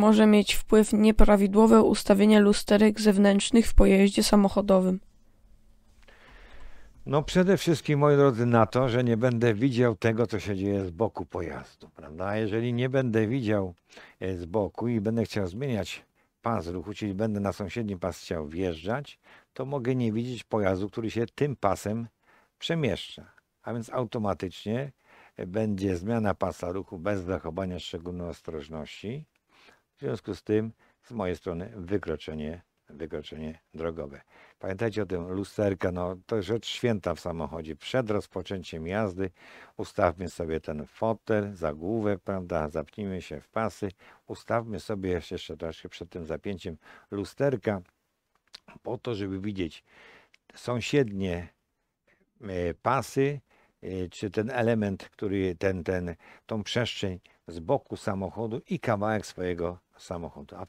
może mieć wpływ nieprawidłowe ustawienie lusterek zewnętrznych w pojeździe samochodowym? No przede wszystkim, moi drodzy, na to, że nie będę widział tego, co się dzieje z boku pojazdu, prawda? A jeżeli nie będę widział e, z boku i będę chciał zmieniać pas ruchu, czyli będę na sąsiedni pas chciał wjeżdżać, to mogę nie widzieć pojazdu, który się tym pasem przemieszcza. A więc automatycznie e, będzie zmiana pasa ruchu bez zachowania szczególnej ostrożności w związku z tym z mojej strony wykroczenie, wykroczenie drogowe. Pamiętajcie o tym, lusterka, no to rzecz święta w samochodzie. Przed rozpoczęciem jazdy ustawmy sobie ten fotel, zagłówek, prawda, zapnijmy się w pasy, ustawmy sobie jeszcze troszkę przed tym zapięciem lusterka, po to, żeby widzieć sąsiednie e, pasy, e, czy ten element, który ten, ten, tą przestrzeń z boku samochodu i kawałek swojego samochodu. A